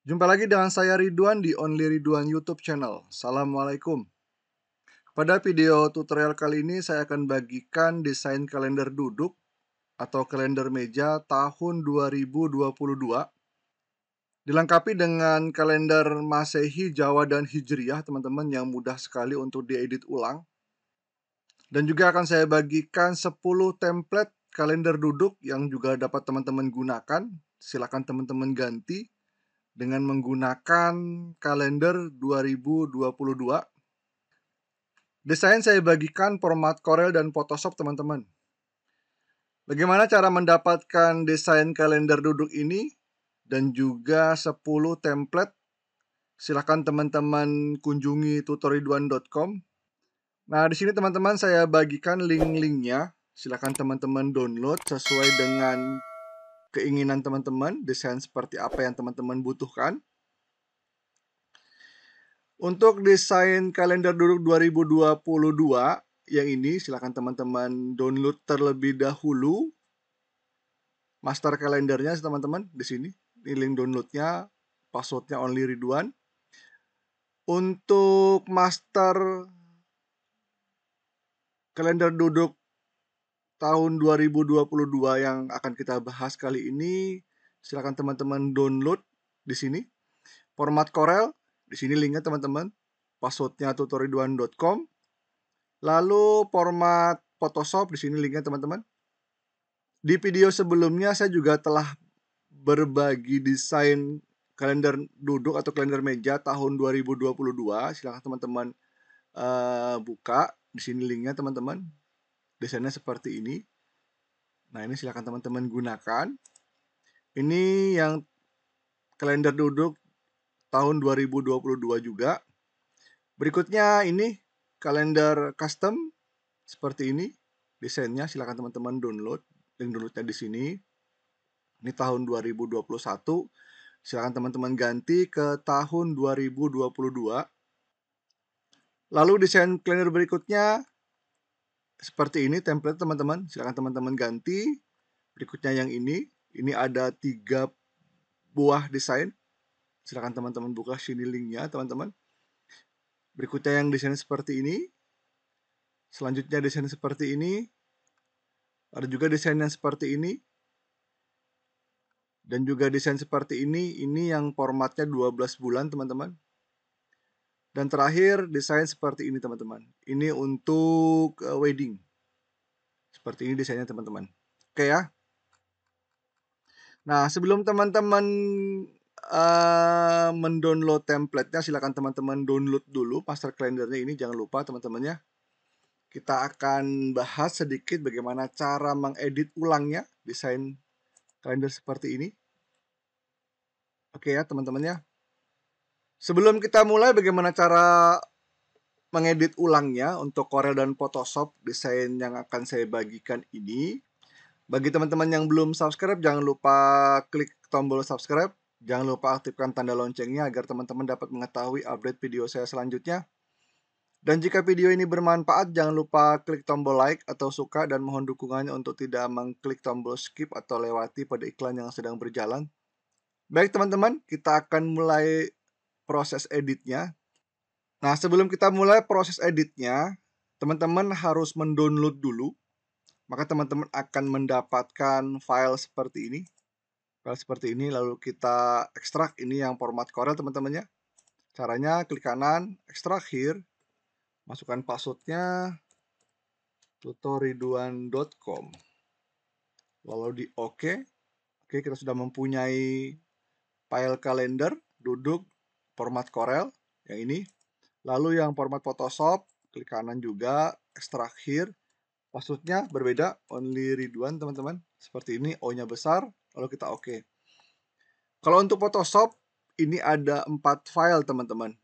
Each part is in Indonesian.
Jumpa lagi dengan saya Ridwan di Only Ridwan YouTube channel. Assalamualaikum. Pada video tutorial kali ini saya akan bagikan desain kalender duduk atau kalender meja tahun 2022 dilengkapi dengan kalender Masehi, Jawa, dan Hijriah, teman-teman, yang mudah sekali untuk diedit ulang. Dan juga akan saya bagikan 10 template kalender duduk yang juga dapat teman-teman gunakan. Silakan teman-teman ganti dengan menggunakan kalender 2022. Desain saya bagikan format Corel dan Photoshop teman-teman. Bagaimana cara mendapatkan desain kalender duduk ini dan juga 10 template? Silahkan teman-teman kunjungi tutoriduan.com. Nah, di sini teman-teman saya bagikan link-linknya. Silahkan teman-teman download sesuai dengan keinginan teman-teman, desain seperti apa yang teman-teman butuhkan. Untuk desain kalender duduk 2022 yang ini silahkan teman-teman download terlebih dahulu master kalendernya teman-teman di sini ini link downloadnya passwordnya only Ridwan untuk master kalender duduk tahun 2022 yang akan kita bahas kali ini. Silakan teman-teman download di sini. Format Corel, di sini linknya teman-teman. Passwordnya tutoriduan.com. Lalu format Photoshop, di sini linknya teman-teman. Di video sebelumnya saya juga telah berbagi desain kalender duduk atau kalender meja tahun 2022. silakan teman-teman uh, buka. Di sini linknya teman-teman desainnya seperti ini. Nah, ini silahkan teman-teman gunakan. Ini yang kalender duduk tahun 2022 juga. Berikutnya ini kalender custom seperti ini. Desainnya silahkan teman-teman download. Link downloadnya di sini. Ini tahun 2021. Silahkan teman-teman ganti ke tahun 2022. Lalu desain kalender berikutnya seperti ini template teman-teman. Silahkan teman-teman ganti. Berikutnya yang ini. Ini ada tiga buah desain. Silahkan teman-teman buka sini linknya teman-teman. Berikutnya yang desain seperti ini. Selanjutnya desain seperti ini. Ada juga desain yang seperti ini. Dan juga desain seperti ini. Ini yang formatnya 12 bulan teman-teman. Dan terakhir desain seperti ini teman-teman. Ini untuk uh, wedding. Seperti ini desainnya teman-teman. Oke ya. Nah sebelum teman-teman uh, mendownload templatenya silakan teman-teman download dulu master calendarnya ini jangan lupa teman-teman ya. Kita akan bahas sedikit bagaimana cara mengedit ulangnya desain kalender seperti ini. Oke ya teman-teman ya. Sebelum kita mulai bagaimana cara mengedit ulangnya untuk Corel dan Photoshop desain yang akan saya bagikan ini. Bagi teman-teman yang belum subscribe, jangan lupa klik tombol subscribe. Jangan lupa aktifkan tanda loncengnya agar teman-teman dapat mengetahui update video saya selanjutnya. Dan jika video ini bermanfaat, jangan lupa klik tombol like atau suka dan mohon dukungannya untuk tidak mengklik tombol skip atau lewati pada iklan yang sedang berjalan. Baik teman-teman, kita akan mulai proses editnya. Nah, sebelum kita mulai proses editnya, teman-teman harus mendownload dulu. Maka teman-teman akan mendapatkan file seperti ini. File seperti ini, lalu kita ekstrak ini yang format Corel teman-temannya. Caranya klik kanan, ekstrak here, masukkan passwordnya tutoriduan.com lalu di OK oke kita sudah mempunyai file kalender duduk format Corel yang ini. Lalu yang format Photoshop, klik kanan juga, extract here. Maksudnya berbeda, only Ridwan teman-teman. Seperti ini, O-nya besar, lalu kita oke. Kalau untuk Photoshop, ini ada empat file teman-teman.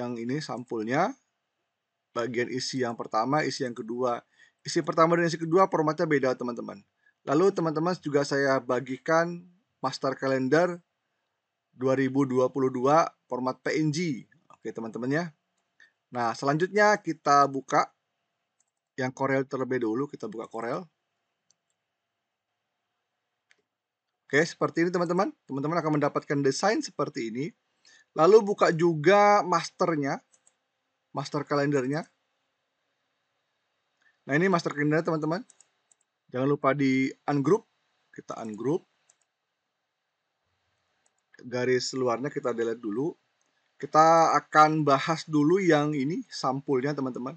Yang ini sampulnya, bagian isi yang pertama, isi yang kedua. Isi pertama dan isi kedua formatnya beda teman-teman. Lalu teman-teman juga saya bagikan master calendar 2022 format PNG. Oke teman-teman ya. Nah selanjutnya kita buka yang Corel terlebih dulu Kita buka Corel. Oke seperti ini teman-teman. Teman-teman akan mendapatkan desain seperti ini. Lalu buka juga masternya. Master kalendernya. Nah ini master kalendernya teman-teman. Jangan lupa di ungroup. Kita ungroup garis luarnya kita delete dulu. Kita akan bahas dulu yang ini sampulnya teman-teman.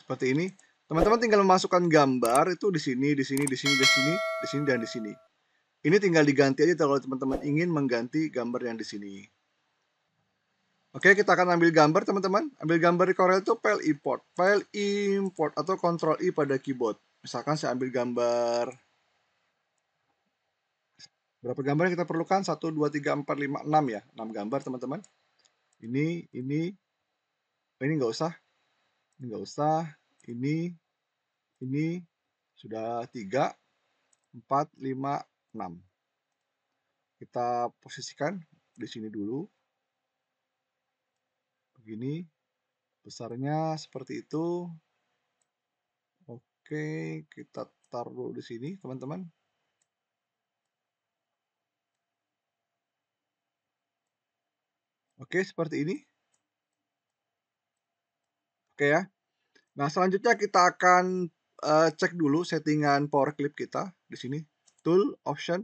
Seperti ini. Teman-teman tinggal memasukkan gambar itu di sini, di sini, di sini, di sini, di sini dan di sini. Ini tinggal diganti aja kalau teman-teman ingin mengganti gambar yang di sini. Oke, kita akan ambil gambar teman-teman. Ambil gambar di Corel itu file import, file import atau control I pada keyboard. Misalkan saya ambil gambar Berapa gambar yang kita perlukan? 1, 2, 3, 4, 5, 6 ya. 6 gambar teman-teman. Ini, ini, oh, ini nggak usah. Ini nggak usah. Ini, ini, sudah 3, 4, 5, 6. Kita posisikan di sini dulu. Begini. Besarnya seperti itu. Oke, kita taruh di sini teman-teman. Oke, seperti ini. Oke ya. Nah, selanjutnya kita akan uh, cek dulu settingan power clip kita di sini. Tool, option.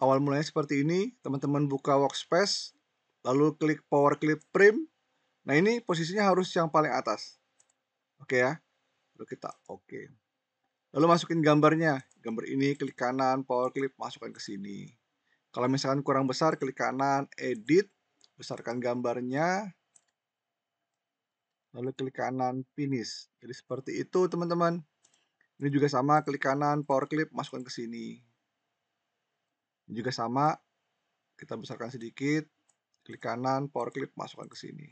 Awal mulanya seperti ini, teman-teman buka workspace, lalu klik power clip prim. Nah, ini posisinya harus yang paling atas. Oke ya. Lalu kita oke. Okay. Lalu masukin gambarnya. Gambar ini klik kanan, power clip masukkan ke sini. Kalau misalkan kurang besar, klik kanan, edit, besarkan gambarnya, lalu klik kanan, finish. Jadi seperti itu teman-teman. Ini juga sama, klik kanan, power clip, masukkan ke sini. Ini juga sama, kita besarkan sedikit, klik kanan, power clip, masukkan ke sini.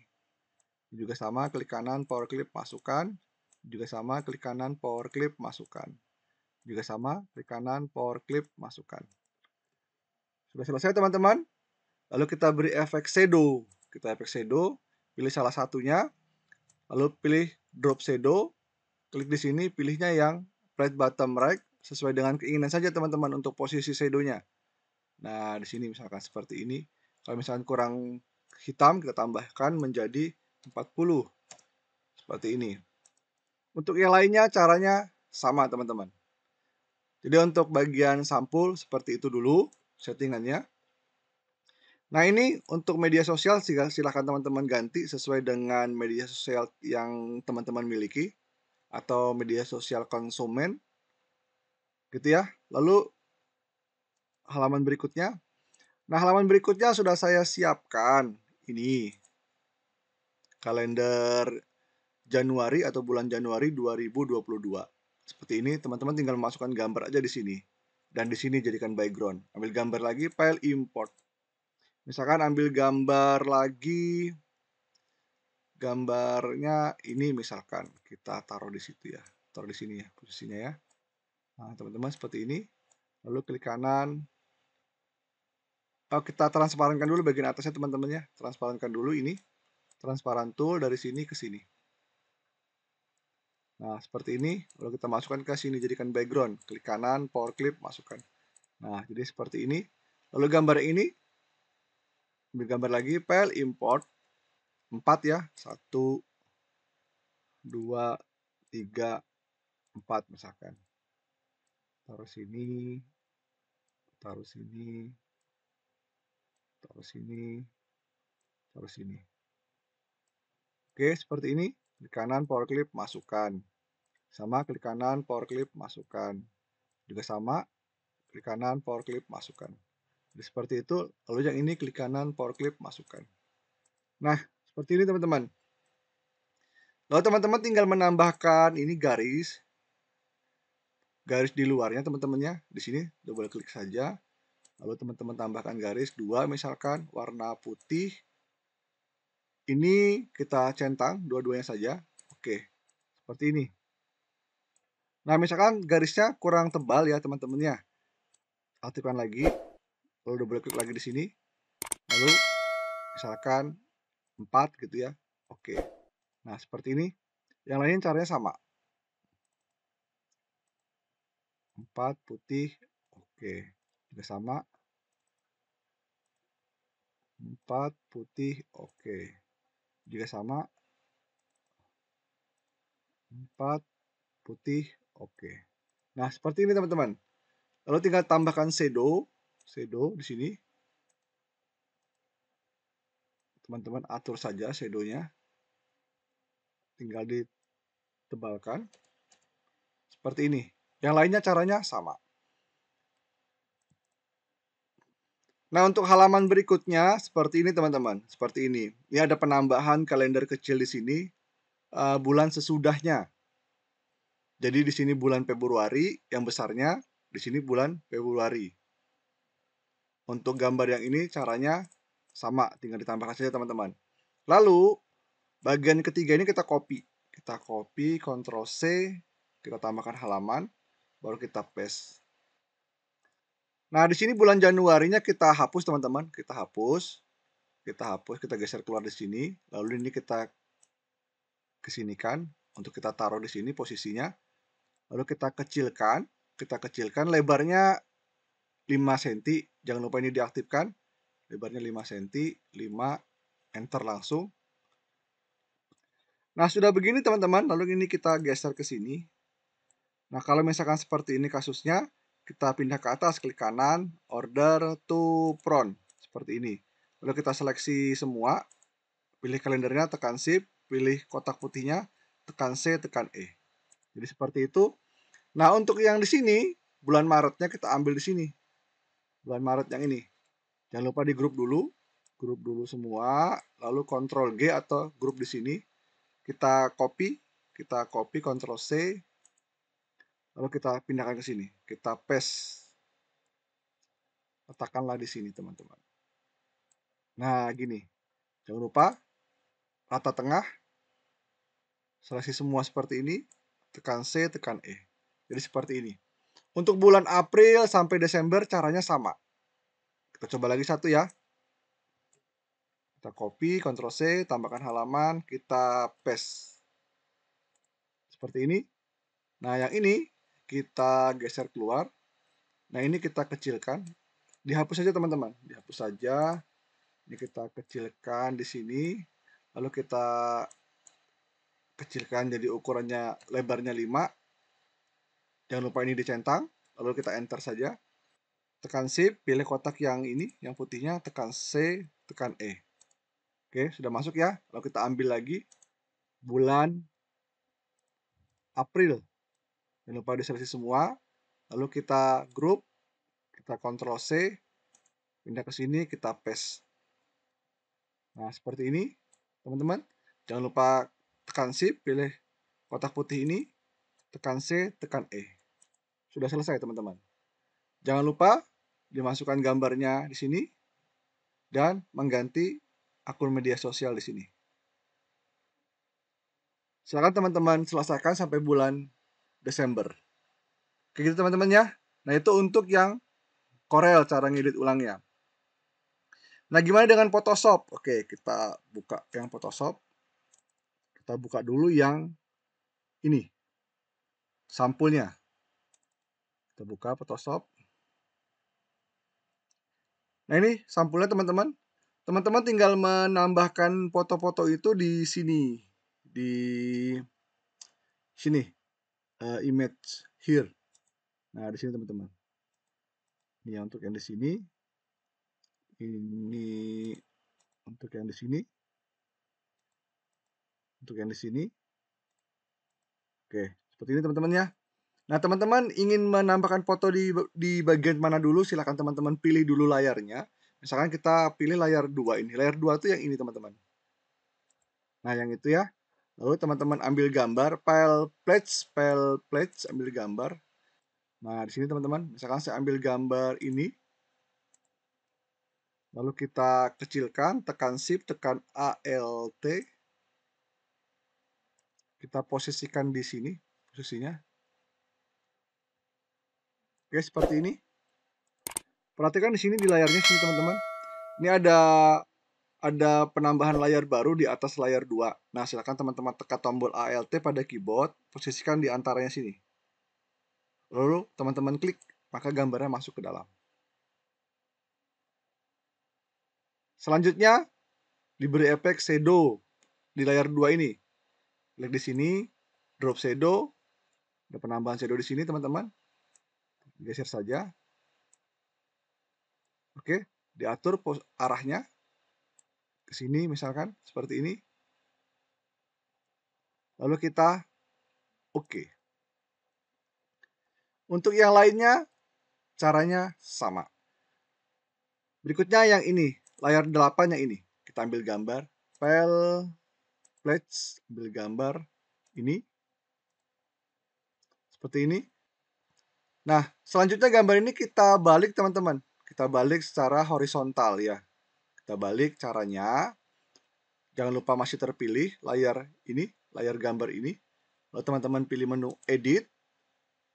Ini juga sama, klik kanan, power clip, masukkan. Ini juga sama, klik kanan, power clip, masukkan. Ini juga sama, klik kanan, power clip, masukkan. Sudah selesai teman-teman. Lalu kita beri efek shadow. Kita efek shadow, pilih salah satunya. Lalu pilih drop shadow. Klik di sini, pilihnya yang right bottom right sesuai dengan keinginan saja teman-teman untuk posisi shadow-nya. Nah, di sini misalkan seperti ini. Kalau misalkan kurang hitam kita tambahkan menjadi 40. Seperti ini. Untuk yang lainnya caranya sama teman-teman. Jadi untuk bagian sampul seperti itu dulu settingannya. Nah ini untuk media sosial silahkan teman-teman ganti sesuai dengan media sosial yang teman-teman miliki atau media sosial konsumen gitu ya. Lalu halaman berikutnya. Nah halaman berikutnya sudah saya siapkan ini kalender Januari atau bulan Januari 2022. Seperti ini teman-teman tinggal masukkan gambar aja di sini dan di sini jadikan background. Ambil gambar lagi, file import. Misalkan ambil gambar lagi, gambarnya ini misalkan kita taruh di situ ya, taruh di sini ya posisinya ya. Nah teman-teman seperti ini, lalu klik kanan. Oh, kita transparankan dulu bagian atasnya teman-teman ya, transparankan dulu ini, transparan tool dari sini ke sini. Nah, seperti ini. Lalu kita masukkan ke sini, jadikan background. Klik kanan, power clip, masukkan. Nah, jadi seperti ini. Lalu gambar ini, ambil gambar lagi, file import 4 ya. 1, 2, 3, 4 misalkan. Taruh sini, taruh sini, taruh sini, taruh sini. Oke, seperti ini. Klik kanan power clip masukkan. Sama klik kanan power clip masukkan. Juga sama klik kanan power clip masukkan. Jadi seperti itu, lalu yang ini klik kanan power clip masukkan. Nah, seperti ini teman-teman. Lalu teman-teman tinggal menambahkan ini garis garis di luarnya teman-temannya. Di sini double klik saja. Lalu teman-teman tambahkan garis dua misalkan warna putih ini kita centang dua-duanya saja. Oke, seperti ini. Nah, misalkan garisnya kurang tebal ya teman-teman ya. Aktifkan lagi. Lalu double klik lagi di sini. Lalu misalkan 4 gitu ya. Oke. Nah, seperti ini. Yang lain caranya sama. 4 putih. Oke. Juga sama. 4 putih. Oke juga sama empat putih oke okay. nah seperti ini teman-teman lalu tinggal tambahkan shadow shadow di sini teman-teman atur saja sedonya tinggal ditebalkan seperti ini yang lainnya caranya sama Nah, untuk halaman berikutnya seperti ini teman-teman, seperti ini. Ini ada penambahan kalender kecil di sini uh, bulan sesudahnya. Jadi di sini bulan Februari yang besarnya, di sini bulan Februari. Untuk gambar yang ini caranya sama, tinggal ditambahkan saja teman-teman. Lalu bagian ketiga ini kita copy. Kita copy Ctrl C, kita tambahkan halaman, baru kita paste. Nah, di sini bulan Januarinya kita hapus, teman-teman. Kita hapus. Kita hapus, kita geser keluar di sini. Lalu ini kita kesinikan untuk kita taruh di sini posisinya. Lalu kita kecilkan. Kita kecilkan lebarnya 5 cm. Jangan lupa ini diaktifkan. Lebarnya 5 cm, 5 enter langsung. Nah, sudah begini teman-teman. Lalu ini kita geser ke sini. Nah, kalau misalkan seperti ini kasusnya, kita pindah ke atas klik kanan order to front seperti ini lalu kita seleksi semua pilih kalendernya tekan shift pilih kotak putihnya tekan C tekan E jadi seperti itu nah untuk yang di sini bulan Maretnya kita ambil di sini bulan Maret yang ini jangan lupa di grup dulu grup dulu semua lalu Ctrl G atau grup di sini kita copy kita copy Ctrl C Lalu kita pindahkan ke sini. Kita paste. Letakkanlah di sini, teman-teman. Nah, gini. Jangan lupa, rata tengah. Seleksi semua seperti ini. Tekan C, tekan E. Jadi seperti ini. Untuk bulan April sampai Desember caranya sama. Kita coba lagi satu ya. Kita copy, Ctrl C, tambahkan halaman, kita paste. Seperti ini. Nah, yang ini kita geser keluar. Nah, ini kita kecilkan. Dihapus saja, teman-teman. Dihapus saja. Ini kita kecilkan di sini. Lalu kita kecilkan jadi ukurannya lebarnya 5. Jangan lupa ini dicentang. Lalu kita enter saja. Tekan shift, pilih kotak yang ini, yang putihnya. Tekan C, tekan E. Oke, sudah masuk ya. Lalu kita ambil lagi bulan April Jangan lupa di seleksi semua. Lalu kita grup kita Ctrl C, pindah ke sini, kita paste. Nah, seperti ini, teman-teman. Jangan lupa tekan Shift, pilih kotak putih ini, tekan C, tekan E. Sudah selesai, teman-teman. Jangan lupa dimasukkan gambarnya di sini dan mengganti akun media sosial di sini. Silakan teman-teman selesaikan sampai bulan Desember. Kayak gitu teman-teman ya. Nah itu untuk yang Corel cara ngedit ulangnya. Nah gimana dengan Photoshop? Oke kita buka yang Photoshop. Kita buka dulu yang ini. Sampulnya. Kita buka Photoshop. Nah ini sampulnya teman-teman. Teman-teman tinggal menambahkan foto-foto itu di sini. Di sini uh, image here. Nah, di sini teman-teman. Ini yang untuk yang di sini. Ini untuk yang di sini. Untuk yang di sini. Oke, seperti ini teman-teman ya. Nah, teman-teman ingin menambahkan foto di di bagian mana dulu? Silahkan teman-teman pilih dulu layarnya. Misalkan kita pilih layar 2 ini. Layar 2 itu yang ini, teman-teman. Nah, yang itu ya. Lalu teman-teman ambil gambar file plates, file plates, ambil gambar. Nah, di sini teman-teman, misalkan saya ambil gambar ini. Lalu kita kecilkan, tekan shift, tekan ALT. Kita posisikan di sini posisinya. Oke, seperti ini. Perhatikan di sini di layarnya sini teman-teman. Ini ada ada penambahan layar baru di atas layar 2. Nah, silakan teman-teman tekan tombol ALT pada keyboard, posisikan di antaranya sini. Lalu teman-teman klik, maka gambarnya masuk ke dalam. Selanjutnya, diberi efek shadow di layar 2 ini. Klik di sini, drop shadow. Ada penambahan shadow di sini, teman-teman. Geser saja. Oke, diatur arahnya ke sini misalkan seperti ini. Lalu kita oke. Okay. Untuk yang lainnya caranya sama. Berikutnya yang ini, layar 8 yang ini. Kita ambil gambar file pledge, ambil gambar ini. Seperti ini. Nah, selanjutnya gambar ini kita balik teman-teman. Kita balik secara horizontal ya. Kita balik caranya. Jangan lupa masih terpilih layar ini, layar gambar ini. Lalu teman-teman pilih menu edit.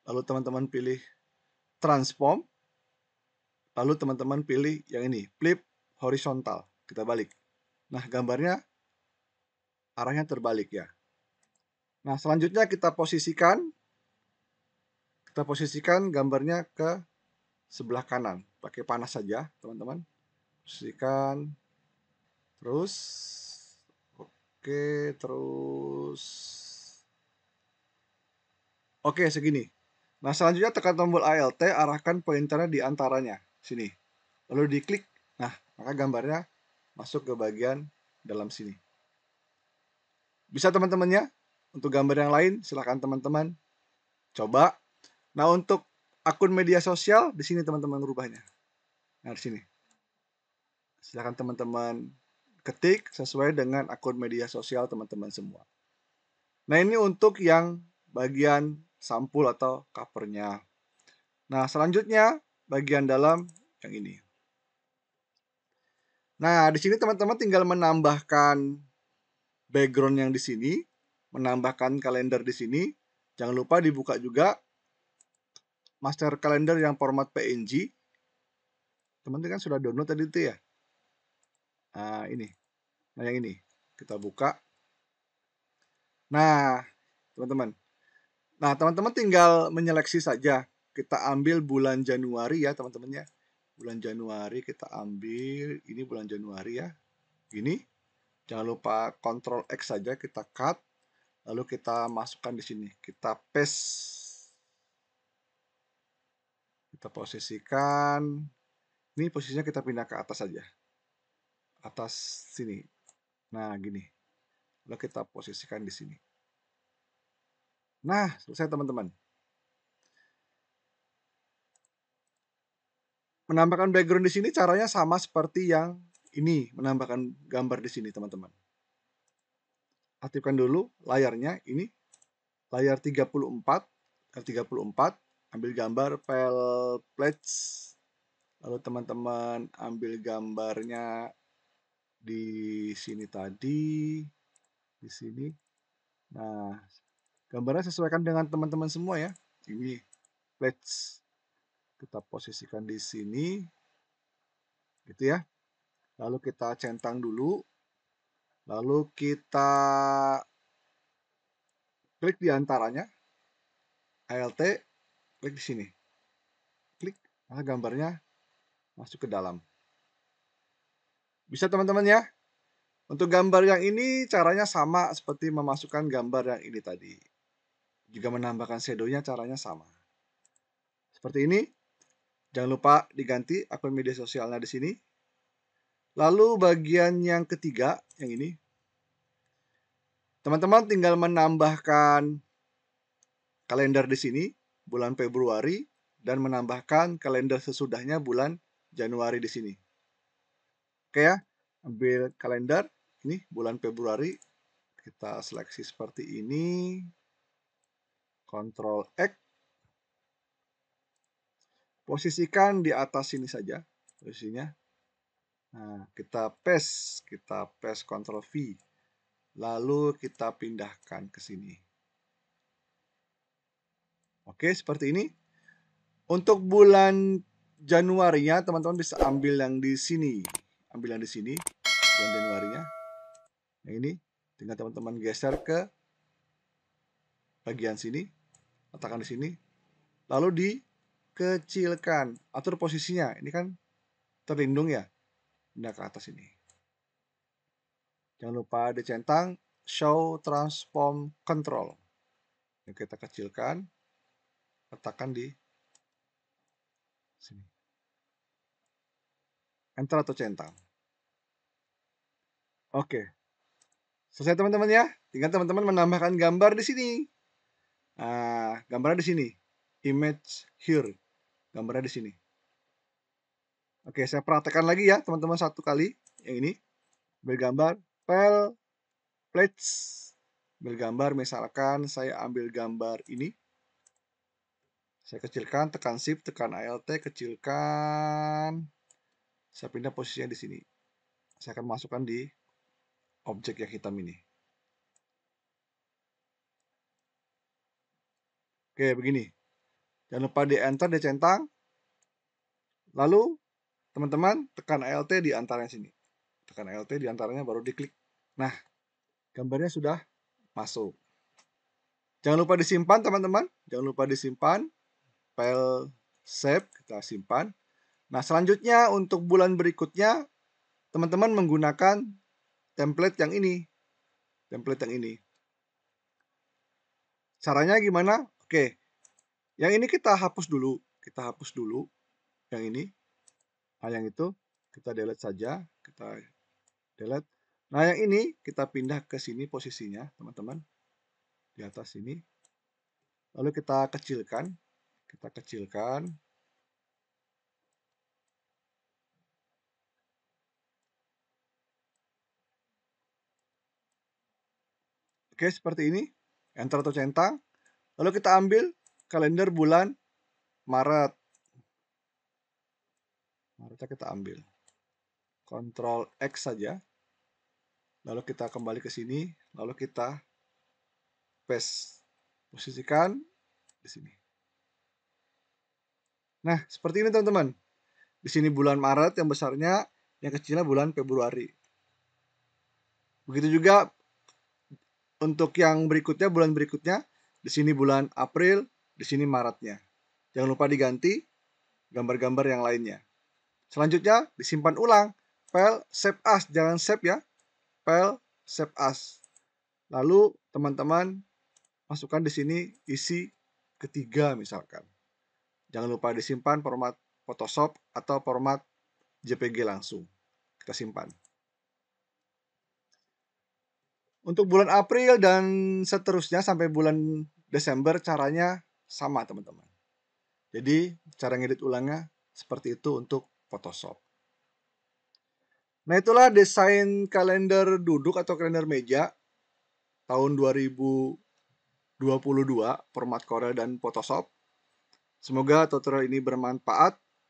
Lalu teman-teman pilih transform. Lalu teman-teman pilih yang ini, flip horizontal. Kita balik. Nah, gambarnya arahnya terbalik ya. Nah, selanjutnya kita posisikan kita posisikan gambarnya ke sebelah kanan. Pakai panas saja, teman-teman bersihkan terus oke terus oke segini nah selanjutnya tekan tombol ALT arahkan pointernya di antaranya sini lalu diklik nah maka gambarnya masuk ke bagian dalam sini bisa teman-temannya untuk gambar yang lain silahkan teman-teman coba nah untuk akun media sosial di sini teman-teman rubahnya nah di sini Silahkan teman-teman ketik sesuai dengan akun media sosial teman-teman semua. Nah ini untuk yang bagian sampul atau covernya. Nah selanjutnya bagian dalam yang ini. Nah di sini teman-teman tinggal menambahkan background yang di sini, menambahkan kalender di sini. Jangan lupa dibuka juga master kalender yang format PNG. Teman-teman kan sudah download tadi itu ya. Nah, ini. Nah, yang ini. Kita buka. Nah, teman-teman. Nah, teman-teman tinggal menyeleksi saja. Kita ambil bulan Januari ya, teman teman ya. Bulan Januari kita ambil. Ini bulan Januari ya. Ini. Jangan lupa Ctrl X saja, kita cut. Lalu kita masukkan di sini. Kita paste kita posisikan ini posisinya kita pindah ke atas saja atas sini. Nah, gini. Lalu kita posisikan di sini. Nah, selesai teman-teman. Menambahkan background di sini caranya sama seperti yang ini, menambahkan gambar di sini teman-teman. Aktifkan dulu layarnya, ini layar 34, layar 34, ambil gambar file plates lalu teman-teman ambil gambarnya di sini tadi, di sini. Nah, gambarnya sesuaikan dengan teman-teman semua ya. Ini let's kita posisikan di sini. Gitu ya. Lalu kita centang dulu. Lalu kita klik di antaranya. ALT klik di sini. Klik, maka gambarnya masuk ke dalam. Bisa teman-teman ya. Untuk gambar yang ini caranya sama seperti memasukkan gambar yang ini tadi. Juga menambahkan shadownya caranya sama. Seperti ini. Jangan lupa diganti akun media sosialnya di sini. Lalu bagian yang ketiga, yang ini. Teman-teman tinggal menambahkan kalender di sini, bulan Februari, dan menambahkan kalender sesudahnya bulan Januari di sini. Oke ya, ambil kalender. Ini bulan Februari. Kita seleksi seperti ini. Ctrl X. Posisikan di atas sini saja posisinya. Nah, kita paste, kita paste Ctrl V. Lalu kita pindahkan ke sini. Oke, seperti ini. Untuk bulan januari ya, teman-teman bisa ambil yang di sini ambil yang di sini bulan Januari-nya. yang nah, ini tinggal teman-teman geser ke bagian sini letakkan di sini lalu dikecilkan atur posisinya ini kan terlindung ya pindah ke atas ini jangan lupa dicentang show transform control yang kita kecilkan letakkan di sini enter atau centang Oke. Selesai teman-teman ya. Tinggal teman-teman menambahkan gambar di sini. Nah, gambarnya di sini. Image here. Gambarnya di sini. Oke, saya praktekkan lagi ya teman-teman satu kali. Yang ini. Ambil gambar. Pel. Plates. Ambil gambar. Misalkan saya ambil gambar ini. Saya kecilkan. Tekan shift. Tekan alt. Kecilkan. Saya pindah posisinya di sini. Saya akan masukkan di objek yang hitam ini. Oke, begini. Jangan lupa di enter, centang. Lalu, teman-teman, tekan ALT di antaranya sini. Tekan ALT di antaranya baru diklik. Nah, gambarnya sudah masuk. Jangan lupa disimpan, teman-teman. Jangan lupa disimpan. File save, kita simpan. Nah, selanjutnya untuk bulan berikutnya, teman-teman menggunakan template yang ini. Template yang ini. Caranya gimana? Oke. Yang ini kita hapus dulu. Kita hapus dulu yang ini. Nah, yang itu kita delete saja. Kita delete. Nah, yang ini kita pindah ke sini posisinya, teman-teman. Di atas sini. Lalu kita kecilkan. Kita kecilkan Oke, seperti ini. Enter atau centang. Lalu kita ambil kalender bulan Maret. Maretnya kita ambil. Ctrl X saja. Lalu kita kembali ke sini. Lalu kita paste. Posisikan di sini. Nah, seperti ini teman-teman. Di sini bulan Maret yang besarnya, yang kecilnya bulan Februari. Begitu juga untuk yang berikutnya bulan berikutnya di sini bulan April, di sini Maretnya. Jangan lupa diganti gambar-gambar yang lainnya. Selanjutnya disimpan ulang file save as, jangan save ya. File save as. Lalu teman-teman masukkan di sini isi ketiga misalkan. Jangan lupa disimpan format Photoshop atau format JPG langsung. Kita simpan. Untuk bulan April dan seterusnya sampai bulan Desember caranya sama teman-teman. Jadi cara ngedit ulangnya seperti itu untuk Photoshop. Nah itulah desain kalender duduk atau kalender meja tahun 2022 format Corel dan Photoshop. Semoga tutorial ini bermanfaat